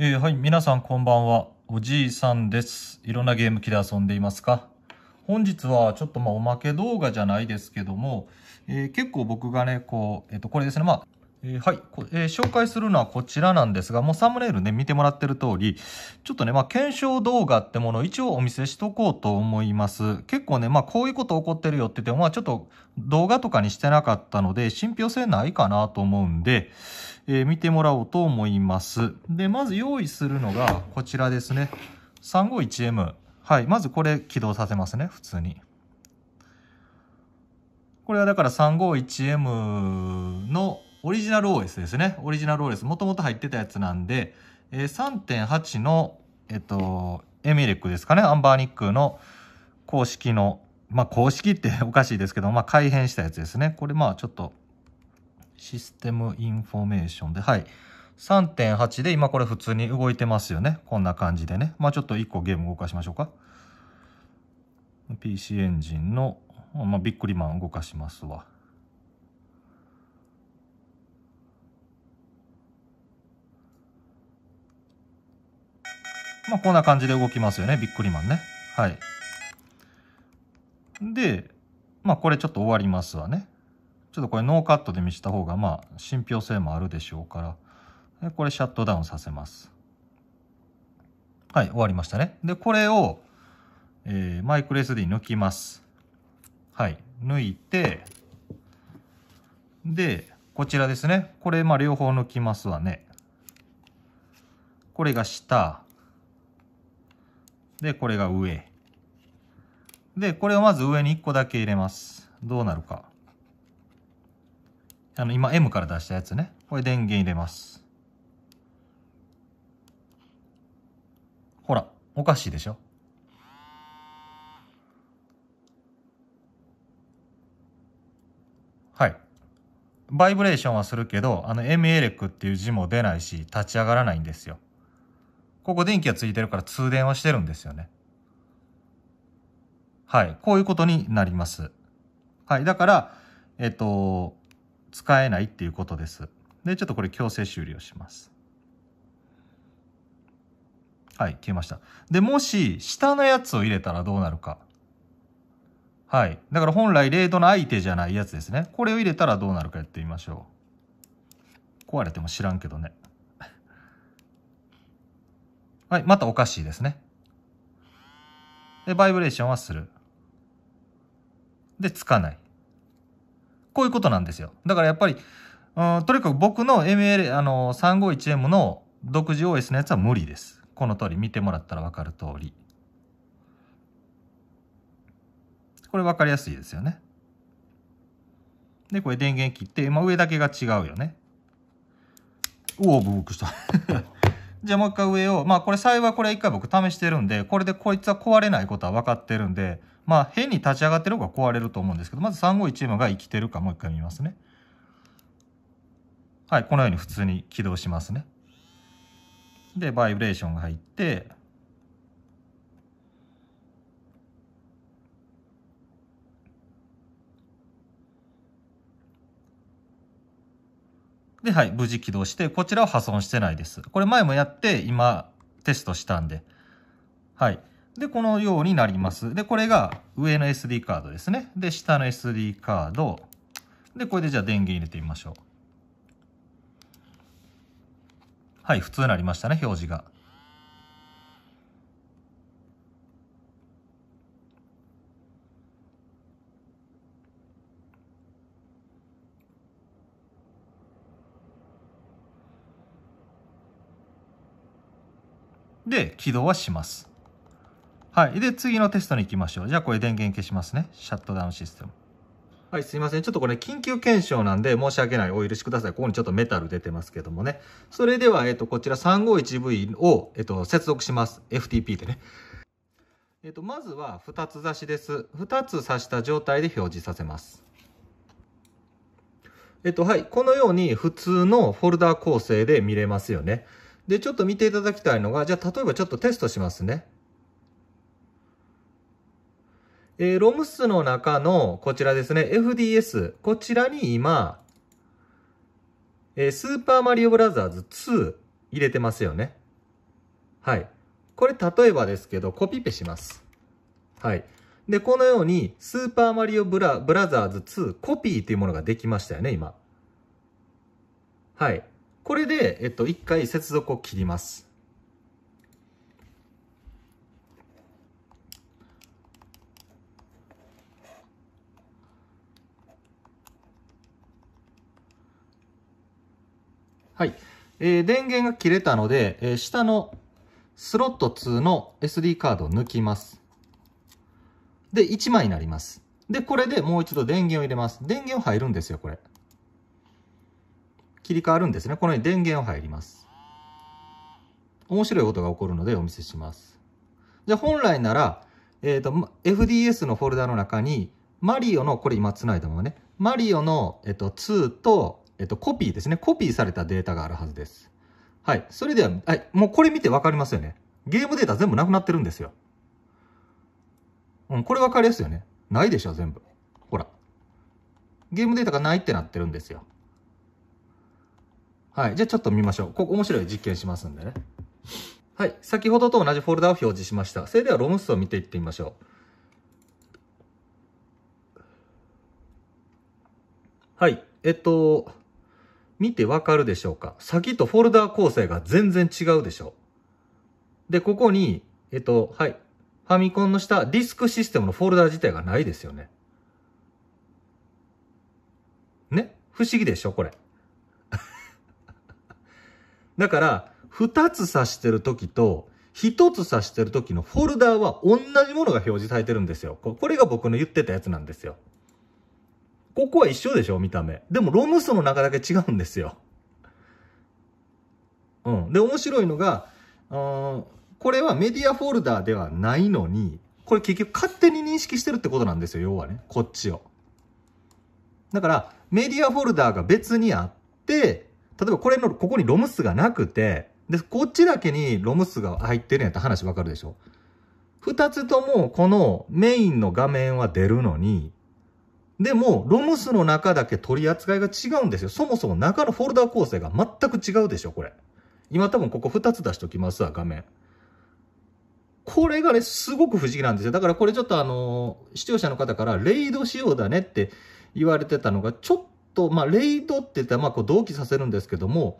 えー、はい、皆さんこんばんは。おじいさんです。いろんなゲーム機で遊んでいますか本日はちょっとまあおまけ動画じゃないですけども、えー、結構僕がね、こう、えっ、ー、と、これですね、まあ、えはい、え紹介するのはこちらなんですが、もうサムネイルね、見てもらってる通り、ちょっとね、まあ、検証動画ってものを一応お見せしとこうと思います。結構ね、まあ、こういうこと起こってるよって言っても、まあ、ちょっと動画とかにしてなかったので、信憑性ないかなと思うんで、えー、見てもらおうと思います。で、まず用意するのがこちらですね。351M。はい。まずこれ起動させますね。普通に。これはだから 351M のオリジナル OS ですね。オリジナル OS。もともと入ってたやつなんで、えー、3.8の、えっと、エミレックですかね。アンバーニックの公式の、まあ公式っておかしいですけど、まあ改変したやつですね。これまあちょっとシステムインフォメーションで、はい。3.8で今これ普通に動いてますよね。こんな感じでね。まあちょっと1個ゲーム動かしましょうか。PC エンジンの、まあ、ビックリマン動かしますわ。まあこんな感じで動きますよね。ビックリマンね。はい。で、まあこれちょっと終わりますわね。ちょっとこれノーカットで見せた方がまあ信憑性もあるでしょうからこれシャットダウンさせますはい終わりましたねでこれを、えー、マイクロ SD 抜きますはい抜いてでこちらですねこれまあ両方抜きますわねこれが下でこれが上でこれをまず上に1個だけ入れますどうなるかあの今 M から出したやつねこれ電源入れますほらおかしいでしょはいバイブレーションはするけどあのエ M エレクっていう字も出ないし立ち上がらないんですよここ電気がついてるから通電はしてるんですよねはいこういうことになりますはいだからえっと使えないっていうことです。で、ちょっとこれ強制終了します。はい、消えました。で、もし、下のやつを入れたらどうなるか。はい。だから本来、レードの相手じゃないやつですね。これを入れたらどうなるかやってみましょう。壊れても知らんけどね。はい、またおかしいですね。で、バイブレーションはする。で、つかない。こういうことなんですよ。だからやっぱり、うん、とにかく僕の ML、あの、351M の独自 OS のやつは無理です。この通り、見てもらったら分かる通り。これ分かりやすいですよね。で、これ電源切って、今上だけが違うよね。うお、ブブクした。じゃあもう一回上を、まあこれ幸いこれ一回僕試してるんで、これでこいつは壊れないことは分かってるんで、まあ変に立ち上がってる方が壊れると思うんですけど、まず351 m が生きてるかもう一回見ますね。はい、このように普通に起動しますね。で、バイブレーションが入って、で、はい、無事起動して、こちらは破損してないです。これ前もやって、今、テストしたんで。はい。で、このようになります。で、これが上の SD カードですね。で、下の SD カード。で、これでじゃあ電源入れてみましょう。はい、普通になりましたね、表示が。で起動はします。はい。で、次のテストに行きましょう。じゃあ、これ電源消しますね。シャットダウンシステム。はい、すいません。ちょっとこれ、緊急検証なんで、申し訳ない。お許しください。ここにちょっとメタル出てますけどもね。それでは、えっと、こちら 351V を、えっと、接続します。FTP でね。えっと、まずは2つ差しです。2つ差した状態で表示させます。えっと、はい。このように普通のフォルダ構成で見れますよね。で、ちょっと見ていただきたいのが、じゃあ例えばちょっとテストしますね。えー、ロムスの中のこちらですね、FDS。こちらに今、えー、スーパーマリオブラザーズ2入れてますよね。はい。これ例えばですけど、コピペします。はい。で、このように、スーパーマリオブラブラザーズ2コピーというものができましたよね、今。はい。これで、えっと、一回接続を切ります。はい。えー、電源が切れたので、えー、下のスロット2の SD カードを抜きます。で、1枚になります。で、これでもう一度電源を入れます。電源入るんですよ、これ。切り替わるんですね。このように電源を入ります。面白いことが起こるのでお見せします。じゃあ本来なら、えっ、ー、と、FDS のフォルダの中に、マリオの、これ今繋いだままね、マリオの、えっ、と、2と、えっ、と、コピーですね。コピーされたデータがあるはずです。はい。それでは、はい。もうこれ見てわかりますよね。ゲームデータ全部なくなってるんですよ。うん、これわかりやすいよね。ないでしょ、全部。ほら。ゲームデータがないってなってるんですよ。はい。じゃあちょっと見ましょう。ここ面白い実験しますんでね。はい。先ほどと同じフォルダを表示しました。それではロム数を見ていってみましょう。はい。えっと、見てわかるでしょうか先とフォルダ構成が全然違うでしょうで、ここに、えっと、はい。ファミコンの下、ディスクシステムのフォルダ自体がないですよね。ね不思議でしょこれ。だから、二つ刺してる時と、一つ刺してる時のフォルダーは同じものが表示されてるんですよ。これが僕の言ってたやつなんですよ。ここは一緒でしょ見た目。でも、ロムスの中だけ違うんですよ。うん。で、面白いのが、これはメディアフォルダーではないのに、これ結局勝手に認識してるってことなんですよ、要はね。こっちを。だから、メディアフォルダーが別にあって、例えばこれの、ここにロム数がなくて、で、こっちだけにロム数が入ってるんやったら話わかるでしょ。二つともこのメインの画面は出るのに、でも、ロム数の中だけ取り扱いが違うんですよ。そもそも中のフォルダ構成が全く違うでしょ、これ。今多分ここ二つ出しときますわ、画面。これがね、すごく不思議なんですよ。だからこれちょっとあの、視聴者の方から、レイド仕様だねって言われてたのが、ちょっと、まあ、レイドって言ったら、まあ、こう同期させるんですけども、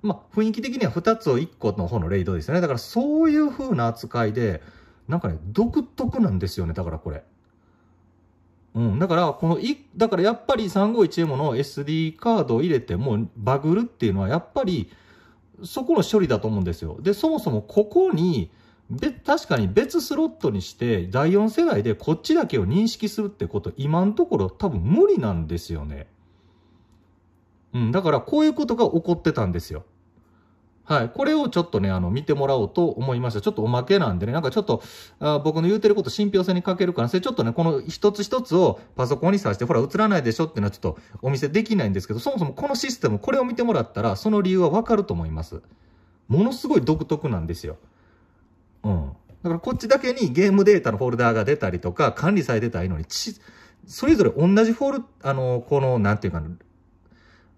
まあ、雰囲気的には2つを1個の方のレイドですよね。だからそういう風な扱いで、なんかね、独特なんですよね。だからこれ。うん。だから、このい、だからやっぱり3 5 1 m の SD カードを入れてもバグるっていうのはやっぱり、そこの処理だと思うんですよ。で、そもそもここに、別、確かに別スロットにして、第4世代でこっちだけを認識するってこと、今のところ多分無理なんですよね。うん、だからこういうことが起こってたんですよ。はい。これをちょっとね、あの、見てもらおうと思いました。ちょっとおまけなんでね、なんかちょっと、あ僕の言うてること信憑性に欠けるか能それちょっとね、この一つ一つをパソコンに挿して、ほら、映らないでしょっていうのはちょっとお見せできないんですけど、そもそもこのシステム、これを見てもらったら、その理由はわかると思います。ものすごい独特なんですよ。うん。だからこっちだけにゲームデータのフォルダーが出たりとか、管理されてたらいいのに、それぞれ同じフォル、あの、この、なんていうか、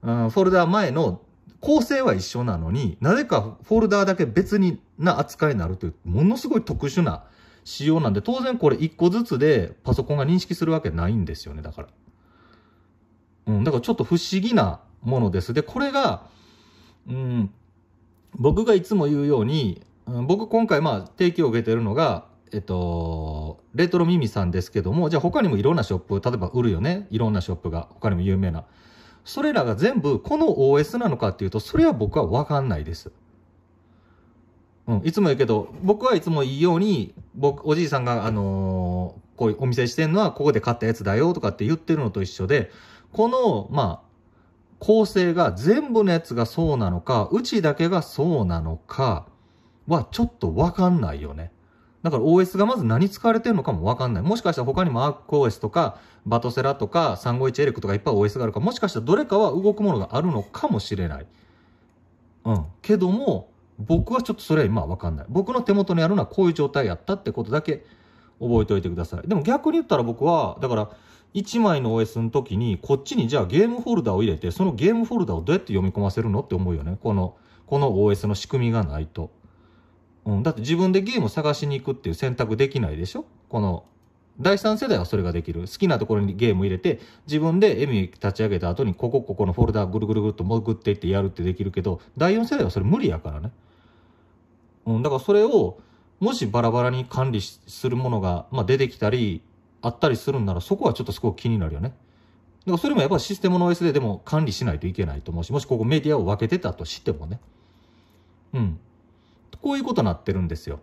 うん、フォルダ前の構成は一緒なのに、なぜかフォルダーだけ別にな扱いになるという、ものすごい特殊な仕様なんで、当然これ1個ずつでパソコンが認識するわけないんですよね、だから。うん、だからちょっと不思議なものです。で、これが、うん、僕がいつも言うように、うん、僕今回まあ提供を受けてるのが、えっと、レトロミミさんですけども、じゃあ他にもいろんなショップ、例えば売るよね、いろんなショップが、他にも有名な。それらが全部この OS なのかっていうと、それは僕はわかんないです。うん、いつも言うけど、僕はいつも言うように、僕、おじいさんが、あのー、こういうお店してんのはここで買ったやつだよとかって言ってるのと一緒で、この、まあ、構成が全部のやつがそうなのか、うちだけがそうなのかはちょっとわかんないよね。だから OS がまず何使われてるのかもわかんない。もしかしたら他にも ArcOS とか、バトセラとか、351エレクとかいっぱい OS があるかもしかしたらどれかは動くものがあるのかもしれない。うん。けども、僕はちょっとそれは今はわかんない。僕の手元にあるのはこういう状態やったってことだけ覚えておいてください。でも逆に言ったら僕は、だから、1枚の OS の時に、こっちにじゃあゲームフォルダを入れて、そのゲームフォルダをどうやって読み込ませるのって思うよね。この、この OS の仕組みがないと。うん、だって自分でゲームを探しに行くっていう選択できないでしょこの第3世代はそれができる好きなところにゲーム入れて自分でエミ立ち上げた後にここここのフォルダぐるぐるぐるっと潜っていってやるってできるけど第4世代はそれ無理やからね、うん、だからそれをもしバラバラに管理するものが、まあ、出てきたりあったりするんならそこはちょっとすごく気になるよねだからそれもやっぱシステムの OS ででも管理しないといけないと思うしもしここメディアを分けてたとしてもねうんこういうことになってるんですよ。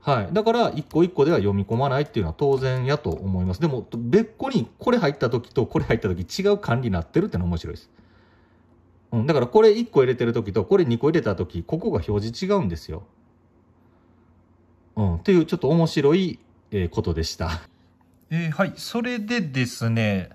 はい。だから、一個一個では読み込まないっていうのは当然やと思います。でも、別個にこれ入った時とこれ入った時違う管理になってるってのは面白いです。うん。だから、これ1個入れてる時とこれ2個入れた時、ここが表示違うんですよ。うん。っていう、ちょっと面白い、えー、ことでした。えー、はい。それでですね、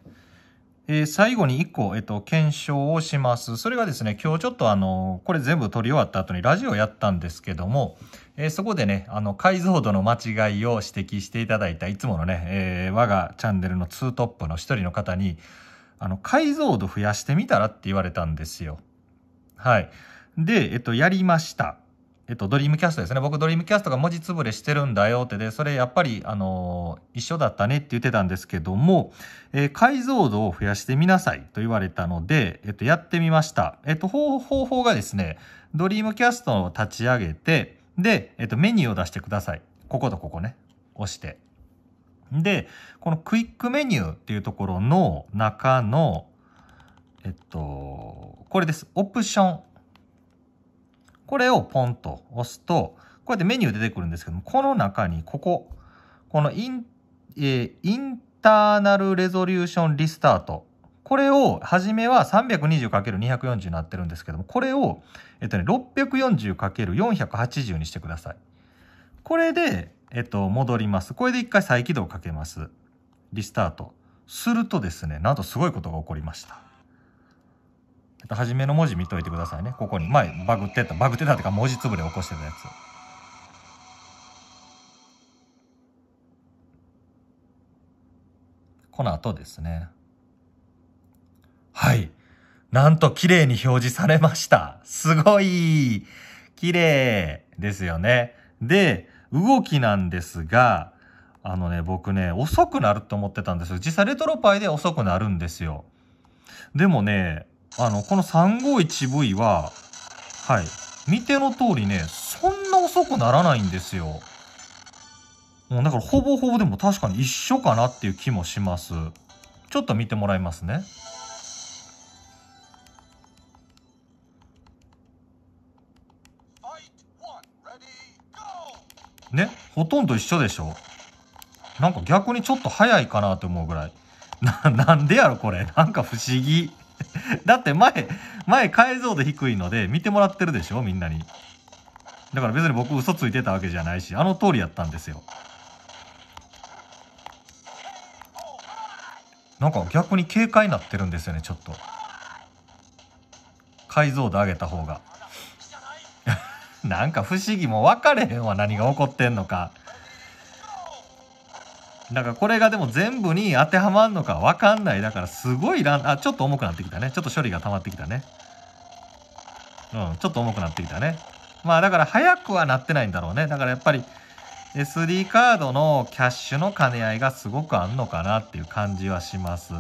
えー、最後に1個、えっと、検証をします。それがですね、今日ちょっとあの、これ全部撮り終わった後にラジオやったんですけども、えー、そこでね、あの、解像度の間違いを指摘していただいた、いつものね、えー、我がチャンネルのツートップの一人の方に、あの、解像度増やしてみたらって言われたんですよ。はい。で、えっと、やりました。えっと、ドリームキャストですね。僕、ドリームキャストが文字つぶれしてるんだよってで、それやっぱり、あのー、一緒だったねって言ってたんですけども、えー、解像度を増やしてみなさいと言われたので、えっと、やってみました。えっと、方法がですね、ドリームキャストを立ち上げて、で、えっと、メニューを出してください。こことここね、押して。で、このクイックメニューっていうところの中の、えっと、これです。オプションこれをポンと押すと、こうやってメニュー出てくるんですけども、この中に、ここ、このイン、えー、インターナルレゾリューションリスタート。これを、初めは 320×240 になってるんですけども、これを、えっとね、640×480 にしてください。これで、えっと、戻ります。これで一回再起動かけます。リスタート。するとですね、なんとすごいことが起こりました。っと初めの文字見といてくださいねここに前バグってたバグってたってか文字つぶれ起こしてたやつこの後ですね。はい。なんと綺麗に表示されました。すごい綺麗ですよね。で、動きなんですが、あのね、僕ね、遅くなると思ってたんですよ。実際レトロパイで遅くなるんですよ。でもね、あの、この 351V は、はい、見ての通りね、そんな遅くならないんですよ。もうだからほぼほぼでも確かに一緒かなっていう気もします。ちょっと見てもらいますね。ね、ほとんど一緒でしょなんか逆にちょっと早いかなって思うぐらい。な、なんでやろこれ。なんか不思議。だって前、前解像度低いので見てもらってるでしょみんなに。だから別に僕嘘ついてたわけじゃないし、あの通りやったんですよ。なんか逆に軽快になってるんですよね、ちょっと。解像度上げた方が。なんか不思議も分かれへんわ、何が起こってんのか。だからこれがでも全部に当てはまるのかわかんない。だからすごいラン、あ、ちょっと重くなってきたね。ちょっと処理が溜まってきたね。うん、ちょっと重くなってきたね。まあだから早くはなってないんだろうね。だからやっぱり SD カードのキャッシュの兼ね合いがすごくあんのかなっていう感じはします。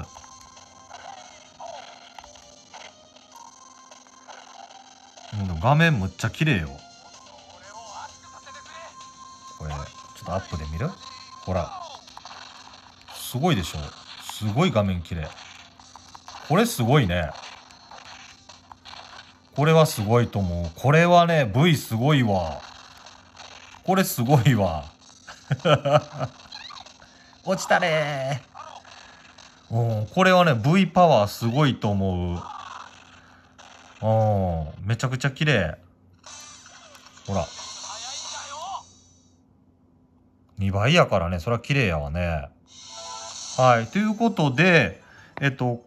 画面むっちゃ綺麗よ。これ、ちょっとアップで見るほら。すごいでしょすごい画面綺麗これすごいねこれはすごいと思うこれはね V すごいわこれすごいわ 落ちたねうんこれはね V パワーすごいと思ううんめちゃくちゃ綺麗ほら2倍やからねそりゃ綺麗やわねはい。ということで、えっと、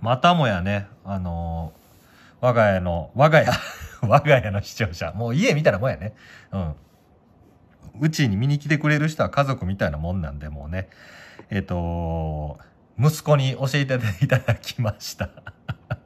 またもやね、あのー、我が家の、我が家 我が家の視聴者。もう家見たらもうやね。うん。うちに見に来てくれる人は家族みたいなもんなんで、もうね。えっと、息子に教えていただきました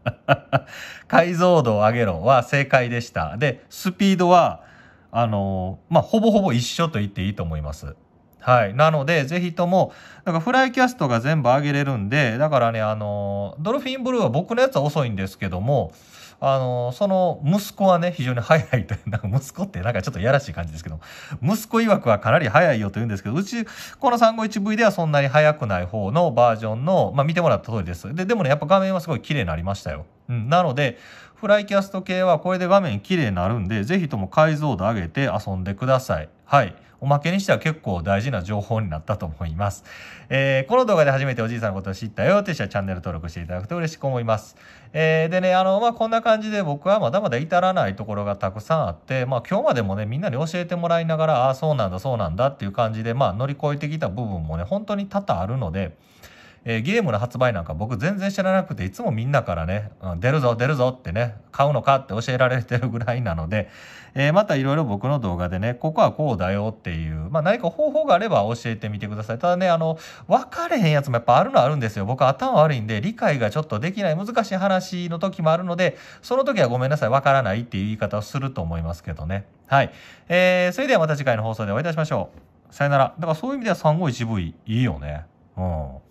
解像度を上げろは正解でした。で、スピードは、あのー、まあ、ほぼほぼ一緒と言っていいと思います。はい。なので、ぜひとも、なんかフライキャストが全部上げれるんで、だからね、あの、ドルフィンブルーは僕のやつは遅いんですけども、あの、その息子はね、非常に早いと、なんか息子ってなんかちょっとやらしい感じですけど、息子曰くはかなり早いよと言うんですけど、うち、この 351V ではそんなに早くない方のバージョンの、まあ見てもらった通りです。で、でもね、やっぱ画面はすごい綺麗になりましたよ。うん。なので、フライキャスト系はこれで画面綺麗になるんで、ぜひとも解像度上げて遊んでください。はい。おまけにしては結構大事な情報になったと思います。えー、この動画で初めておじいさんのことを知ったよって人はチャンネル登録していただくと嬉しく思います。えー、でね、あの、まあ、こんな感じで僕はまだまだ至らないところがたくさんあって、まあ、今日までもね、みんなに教えてもらいながら、ああ、そうなんだ、そうなんだっていう感じで、まあ、乗り越えてきた部分もね、本当に多々あるので、えー、ゲームの発売なんか僕全然知らなくていつもみんなからね、うん、出るぞ出るぞってね買うのかって教えられてるぐらいなので、えー、またいろいろ僕の動画でねここはこうだよっていう、まあ、何か方法があれば教えてみてくださいただねあの分かれへんやつもやっぱあるのはあるんですよ僕頭悪いんで理解がちょっとできない難しい話の時もあるのでその時はごめんなさい分からないっていう言い方をすると思いますけどねはい、えー、それではまた次回の放送でお会いいたしましょうさよならだからそういう意味では 351V いいよねうん